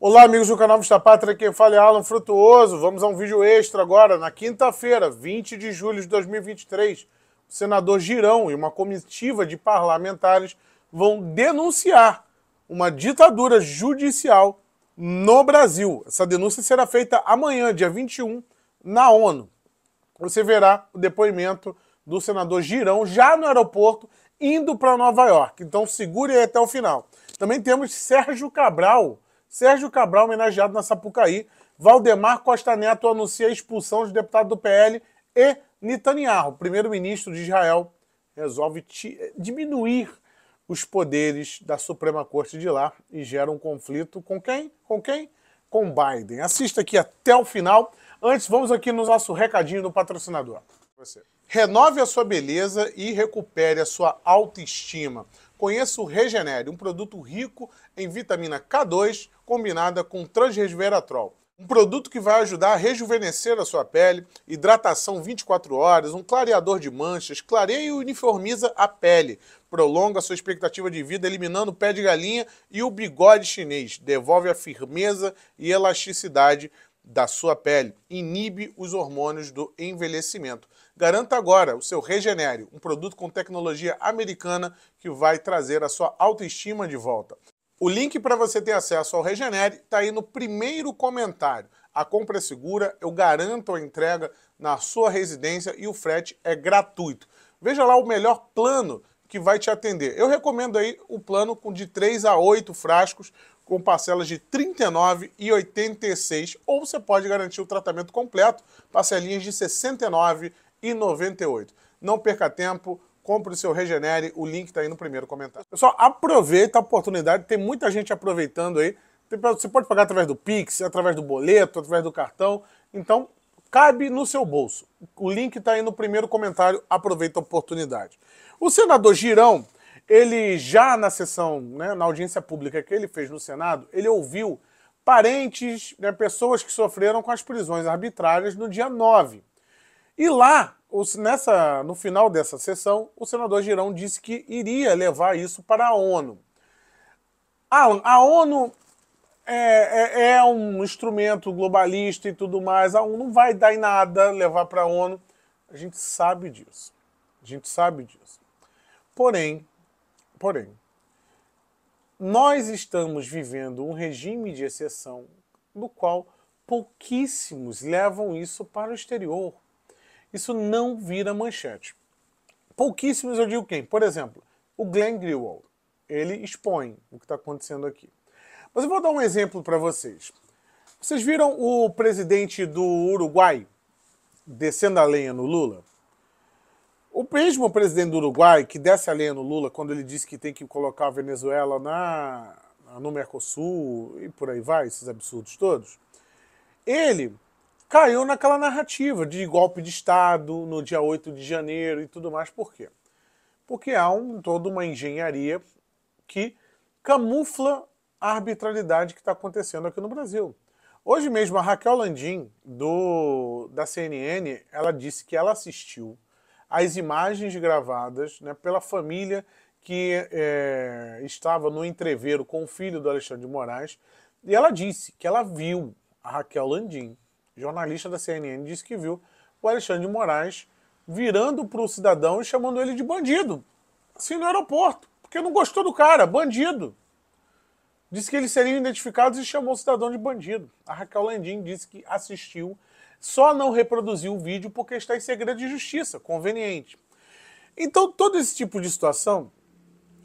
Olá, amigos do canal Vista Pátria, quem fala é Alan Frutuoso. Vamos a um vídeo extra agora, na quinta-feira, 20 de julho de 2023. O senador Girão e uma comitiva de parlamentares vão denunciar uma ditadura judicial no Brasil. Essa denúncia será feita amanhã, dia 21, na ONU. Você verá o depoimento do senador Girão já no aeroporto, indo para Nova York. Então segure aí até o final. Também temos Sérgio Cabral Sérgio Cabral homenageado na Sapucaí. Valdemar Costa Neto anuncia a expulsão de deputado do PL e Netanyahu, primeiro-ministro de Israel, resolve eh, diminuir os poderes da Suprema Corte de lá e gera um conflito com quem? Com quem? Com Biden. Assista aqui até o final. Antes, vamos aqui no nosso recadinho do patrocinador. Você. Renove a sua beleza e recupere a sua autoestima conheça o Regenere, um produto rico em vitamina K2 combinada com transresveratrol. Um produto que vai ajudar a rejuvenescer a sua pele, hidratação 24 horas, um clareador de manchas, clareia e uniformiza a pele, prolonga a sua expectativa de vida, eliminando o pé de galinha e o bigode chinês, devolve a firmeza e elasticidade da sua pele, inibe os hormônios do envelhecimento. Garanta agora o seu Regenere, um produto com tecnologia americana que vai trazer a sua autoestima de volta. O link para você ter acesso ao Regenere está aí no primeiro comentário. A compra é segura, eu garanto a entrega na sua residência e o frete é gratuito. Veja lá o melhor plano que vai te atender. Eu recomendo aí o plano com de 3 a 8 frascos com parcelas de R$ 39 e 86, ou você pode garantir o tratamento completo, parcelinhas de R$ 69 e Não perca tempo, compre o seu Regenere, o link está aí no primeiro comentário. Pessoal, aproveita a oportunidade, tem muita gente aproveitando aí. Você pode pagar através do Pix, através do boleto, através do cartão. Então, cabe no seu bolso. O link está aí no primeiro comentário, aproveita a oportunidade. O senador Girão, ele já na sessão, né, na audiência pública que ele fez no Senado, ele ouviu parentes, né, pessoas que sofreram com as prisões arbitrárias no dia 9. E lá, nessa, no final dessa sessão, o senador Girão disse que iria levar isso para a ONU. A, a ONU é, é, é, um instrumento globalista e tudo mais, a ONU não vai dar em nada levar para a ONU. A gente sabe disso. A gente sabe disso. Porém, porém, nós estamos vivendo um regime de exceção no qual pouquíssimos levam isso para o exterior isso não vira manchete. Pouquíssimos eu digo quem. Por exemplo, o Glenn Greenwald. Ele expõe o que está acontecendo aqui. Mas eu vou dar um exemplo para vocês. Vocês viram o presidente do Uruguai descendo a lenha no Lula? O mesmo presidente do Uruguai que desce a lenha no Lula quando ele disse que tem que colocar a Venezuela na, no Mercosul e por aí vai, esses absurdos todos, ele caiu naquela narrativa de golpe de Estado no dia 8 de janeiro e tudo mais. Por quê? Porque há um, toda uma engenharia que camufla a arbitrariedade que está acontecendo aqui no Brasil. Hoje mesmo, a Raquel Landim, do, da CNN, ela disse que ela assistiu às imagens gravadas né, pela família que é, estava no entreveiro com o filho do Alexandre de Moraes, e ela disse que ela viu a Raquel Landim jornalista da CNN, disse que viu o Alexandre de Moraes virando para o cidadão e chamando ele de bandido. Assim, no aeroporto, porque não gostou do cara, bandido. Disse que eles seriam identificados e chamou o cidadão de bandido. A Raquel Landim disse que assistiu, só não reproduziu o vídeo porque está em segredo de justiça, conveniente. Então, todo esse tipo de situação,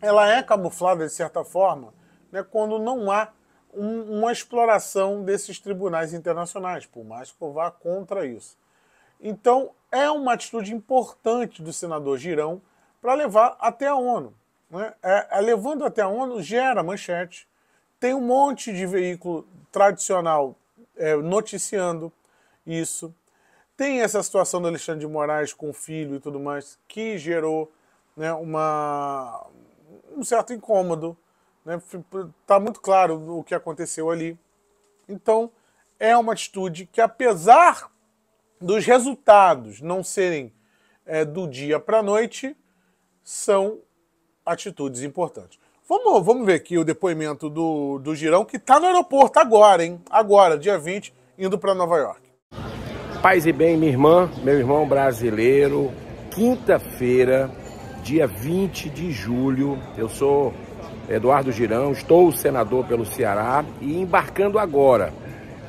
ela é camuflada, de certa forma, né, quando não há um, uma exploração desses tribunais internacionais, por mais que eu vá contra isso. Então, é uma atitude importante do senador Girão para levar até a ONU. Né? É, é, levando até a ONU gera manchete, tem um monte de veículo tradicional é, noticiando isso. Tem essa situação do Alexandre de Moraes com o filho e tudo mais, que gerou né, uma, um certo incômodo né? Tá muito claro o que aconteceu ali. Então, é uma atitude que, apesar dos resultados não serem é, do dia para a noite, são atitudes importantes. Vamos, vamos ver aqui o depoimento do, do Girão, que está no aeroporto agora, hein? Agora, dia 20, indo para Nova York. Paz e bem, minha irmã, meu irmão brasileiro. Quinta-feira, dia 20 de julho. Eu sou Eduardo Girão, estou senador pelo Ceará e embarcando agora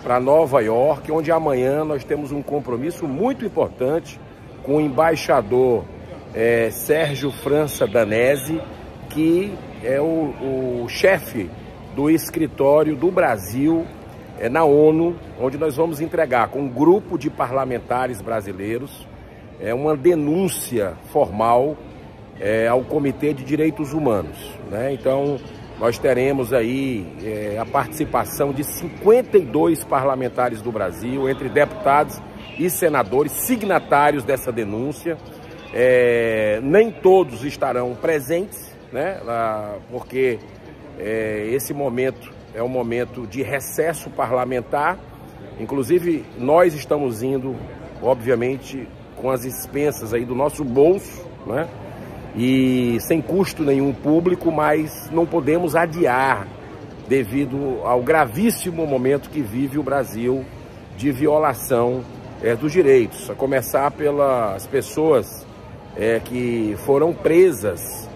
para Nova York, onde amanhã nós temos um compromisso muito importante com o embaixador é, Sérgio França Danese, que é o, o chefe do escritório do Brasil é, na ONU, onde nós vamos entregar com um grupo de parlamentares brasileiros é, uma denúncia formal é, ao Comitê de Direitos Humanos. Né? Então, nós teremos aí é, a participação de 52 parlamentares do Brasil, entre deputados e senadores, signatários dessa denúncia. É, nem todos estarão presentes, né, ah, porque é, esse momento é um momento de recesso parlamentar. Inclusive, nós estamos indo, obviamente, com as expensas aí do nosso bolso, né? e sem custo nenhum público, mas não podemos adiar devido ao gravíssimo momento que vive o Brasil de violação é, dos direitos, a começar pelas pessoas é, que foram presas,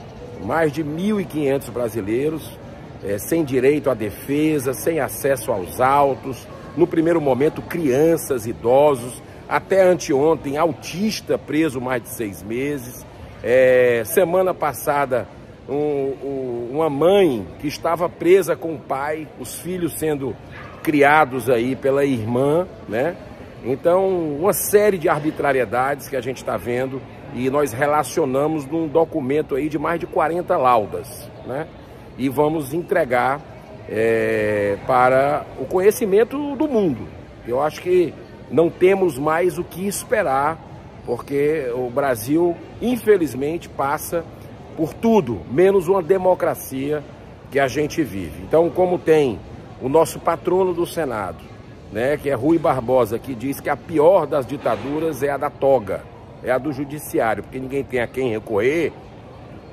mais de 1.500 brasileiros, é, sem direito à defesa, sem acesso aos autos, no primeiro momento crianças, idosos, até anteontem autista preso mais de seis meses, é, semana passada, um, um, uma mãe que estava presa com o pai, os filhos sendo criados aí pela irmã, né? Então, uma série de arbitrariedades que a gente está vendo e nós relacionamos num documento aí de mais de 40 laudas, né? E vamos entregar é, para o conhecimento do mundo. Eu acho que não temos mais o que esperar porque o Brasil, infelizmente, passa por tudo, menos uma democracia que a gente vive. Então, como tem o nosso patrono do Senado, né, que é Rui Barbosa, que diz que a pior das ditaduras é a da toga, é a do judiciário, porque ninguém tem a quem recorrer,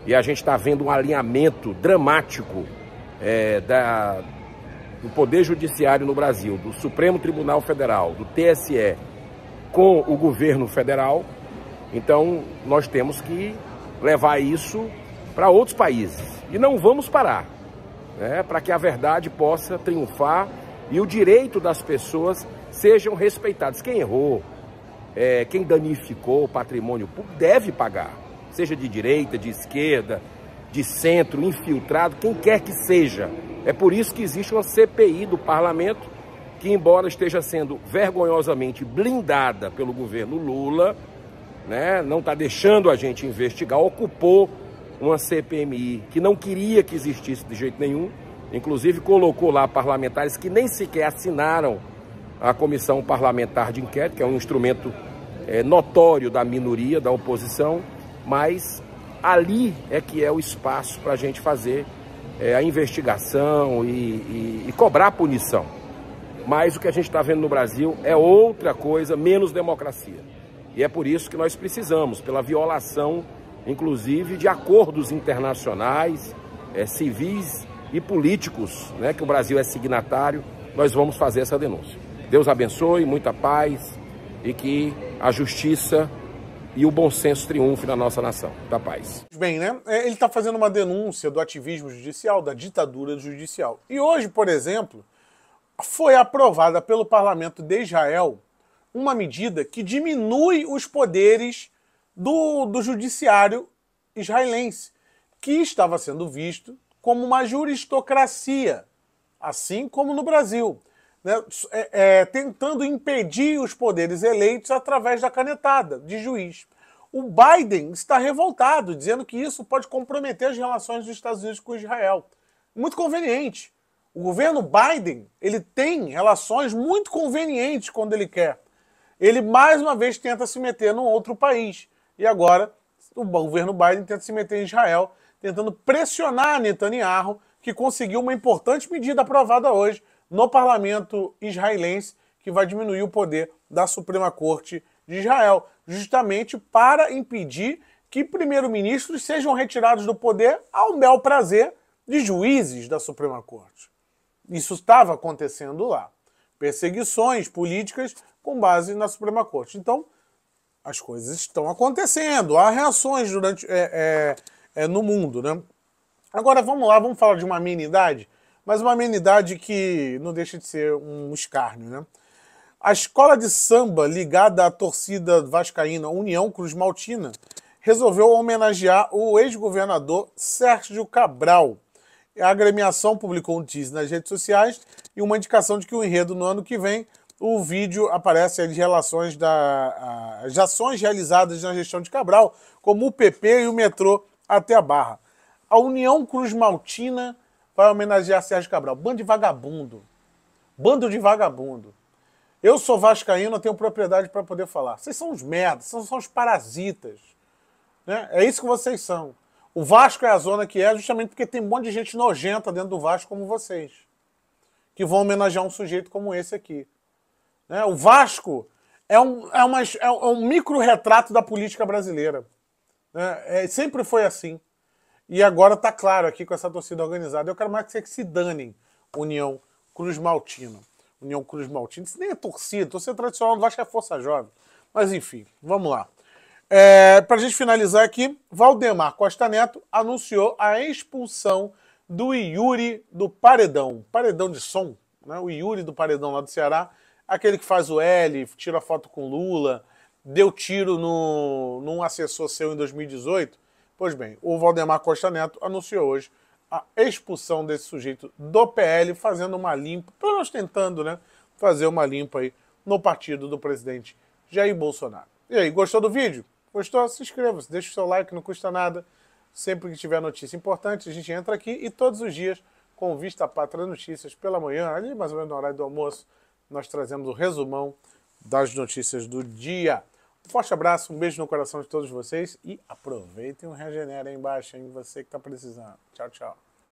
e a gente está vendo um alinhamento dramático é, da, do Poder Judiciário no Brasil, do Supremo Tribunal Federal, do TSE, com o governo federal. Então, nós temos que levar isso para outros países. E não vamos parar, né? para que a verdade possa triunfar e o direito das pessoas sejam respeitados. Quem errou, é, quem danificou o patrimônio público, deve pagar. Seja de direita, de esquerda, de centro, infiltrado, quem quer que seja. É por isso que existe uma CPI do parlamento que embora esteja sendo vergonhosamente blindada pelo governo Lula, né, não está deixando a gente investigar, ocupou uma CPMI que não queria que existisse de jeito nenhum, inclusive colocou lá parlamentares que nem sequer assinaram a comissão parlamentar de inquérito, que é um instrumento é, notório da minoria, da oposição, mas ali é que é o espaço para a gente fazer é, a investigação e, e, e cobrar punição. Mas o que a gente está vendo no Brasil é outra coisa, menos democracia. E é por isso que nós precisamos, pela violação, inclusive, de acordos internacionais, é, civis e políticos, né, que o Brasil é signatário, nós vamos fazer essa denúncia. Deus abençoe, muita paz e que a justiça e o bom senso triunfe na nossa nação. Da paz. Bem, né? É, ele está fazendo uma denúncia do ativismo judicial, da ditadura judicial. E hoje, por exemplo, foi aprovada pelo parlamento de Israel uma medida que diminui os poderes do, do judiciário israelense, que estava sendo visto como uma juristocracia, assim como no Brasil, né? é, é, tentando impedir os poderes eleitos através da canetada de juiz. O Biden está revoltado, dizendo que isso pode comprometer as relações dos Estados Unidos com Israel. Muito conveniente. O governo Biden ele tem relações muito convenientes quando ele quer. Ele mais uma vez tenta se meter num outro país. E agora o governo Biden tenta se meter em Israel, tentando pressionar Netanyahu, que conseguiu uma importante medida aprovada hoje no parlamento israelense, que vai diminuir o poder da Suprema Corte de Israel, justamente para impedir que primeiros-ministros sejam retirados do poder ao bel prazer de juízes da Suprema Corte. Isso estava acontecendo lá. Perseguições políticas com base na Suprema Corte. Então, as coisas estão acontecendo. Há reações durante é, é, é, no mundo, né? Agora, vamos lá, vamos falar de uma amenidade, mas uma amenidade que não deixa de ser um escárnio, né? A escola de samba ligada à torcida vascaína União Cruz Maltina resolveu homenagear o ex-governador Sérgio Cabral. É a agremiação publicou um tease nas redes sociais e uma indicação de que o enredo no ano que vem, o vídeo aparece de relações da, as ações realizadas na gestão de Cabral, como o PP e o metrô até a Barra. A União Cruz Maltina vai homenagear Sérgio Cabral. Bando de vagabundo. Bando de vagabundo. Eu sou vascaíno, eu tenho propriedade para poder falar. Vocês são uns merdas, são, são os parasitas. Né? É isso que vocês são. O Vasco é a zona que é justamente porque tem um monte de gente nojenta dentro do Vasco como vocês, que vão homenagear um sujeito como esse aqui. Né? O Vasco é um, é, uma, é um é micro-retrato da política brasileira. Né? É, sempre foi assim. E agora está claro aqui com essa torcida organizada. Eu quero mais que vocês se danem, União Cruz Maltina. União Cruz Maltina, isso nem é torcida, torcida tradicional do Vasco é Força Jovem. Mas enfim, vamos lá. É, Para a gente finalizar aqui, Valdemar Costa Neto anunciou a expulsão do Yuri do Paredão. Paredão de som, né? O Yuri do Paredão lá do Ceará, aquele que faz o L, tira foto com Lula, deu tiro no, num assessor seu em 2018. Pois bem, o Valdemar Costa Neto anunciou hoje a expulsão desse sujeito do PL, fazendo uma limpa, pelo menos tentando, né? Fazer uma limpa aí no partido do presidente Jair Bolsonaro. E aí, gostou do vídeo? Gostou? Se inscreva, -se, deixa o seu like, não custa nada. Sempre que tiver notícia importante, a gente entra aqui e todos os dias, com Vista à Pátria Notícias, pela manhã, ali mais ou menos na hora do almoço, nós trazemos o resumão das notícias do dia. Um forte abraço, um beijo no coração de todos vocês e aproveitem o Regenera aí embaixo, hein? Você que está precisando. Tchau, tchau.